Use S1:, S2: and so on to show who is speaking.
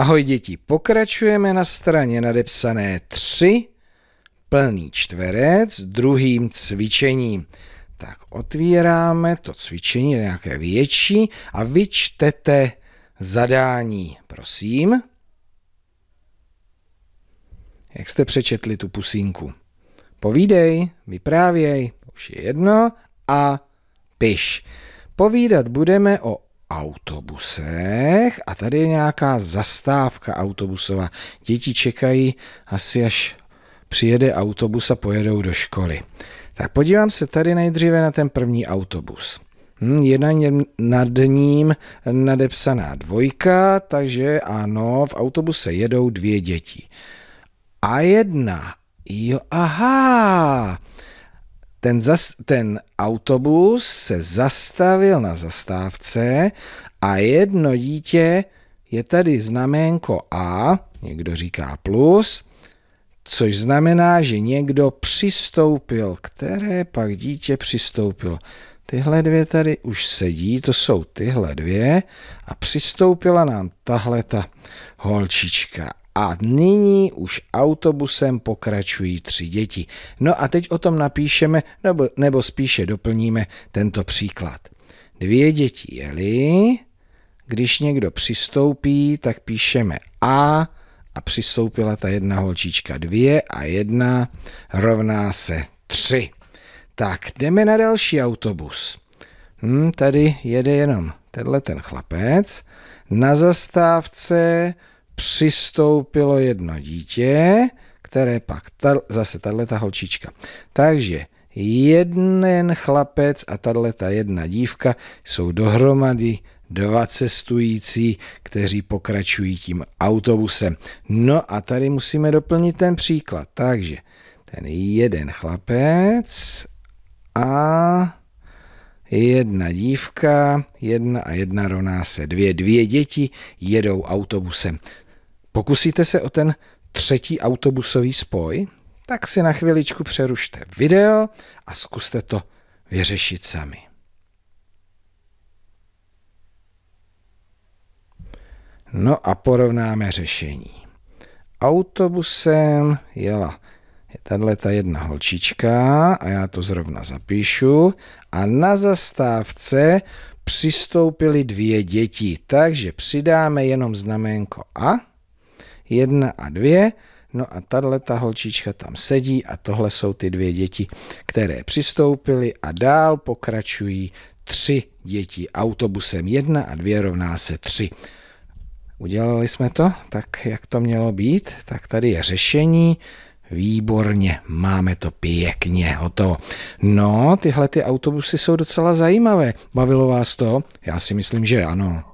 S1: Ahoj děti, pokračujeme na straně nadepsané 3, plný čtverec, druhým cvičením. Tak otvíráme to cvičení nějaké větší a vyčtete zadání, prosím. Jak jste přečetli tu pusinku? Povídej, vyprávěj, už je jedno, a piš. Povídat budeme o autobusech a tady je nějaká zastávka autobusová. Děti čekají asi až přijede autobus a pojedou do školy. Tak podívám se tady nejdříve na ten první autobus. Hmm, je na nad ním nadepsaná dvojka, takže ano, v autobuse jedou dvě děti. A jedna, jo, aha, ten, zas, ten autobus se zastavil na zastávce a jedno dítě je tady znaménko A, někdo říká plus, což znamená, že někdo přistoupil. Které pak dítě přistoupilo? Tyhle dvě tady už sedí, to jsou tyhle dvě a přistoupila nám tahle ta holčička a nyní už autobusem pokračují tři děti. No a teď o tom napíšeme, nebo, nebo spíše doplníme tento příklad. Dvě děti jeli, když někdo přistoupí, tak píšeme A a přistoupila ta jedna holčička dvě a jedna rovná se tři. Tak jdeme na další autobus. Hmm, tady jede jenom tenhle ten chlapec. Na zastávce přistoupilo jedno dítě, které pak ta, zase ta holčička. Takže jeden chlapec a ta jedna dívka jsou dohromady dva cestující, kteří pokračují tím autobusem. No a tady musíme doplnit ten příklad. Takže ten jeden chlapec a jedna dívka, jedna a jedna rovná se dvě, dvě děti jedou autobusem. Pokusíte se o ten třetí autobusový spoj? Tak si na chviličku přerušte video a zkuste to vyřešit sami. No a porovnáme řešení. Autobusem jela je tahle ta jedna holčička a já to zrovna zapíšu a na zastávce přistoupili dvě děti, takže přidáme jenom znaménko a jedna a dvě, no a tahle ta holčička tam sedí a tohle jsou ty dvě děti, které přistoupily a dál pokračují tři děti autobusem. Jedna a dvě rovná se tři. Udělali jsme to tak, jak to mělo být, tak tady je řešení, Výborně, máme to pěkně, hotovo. No, tyhle ty autobusy jsou docela zajímavé. Bavilo vás to? Já si myslím, že ano.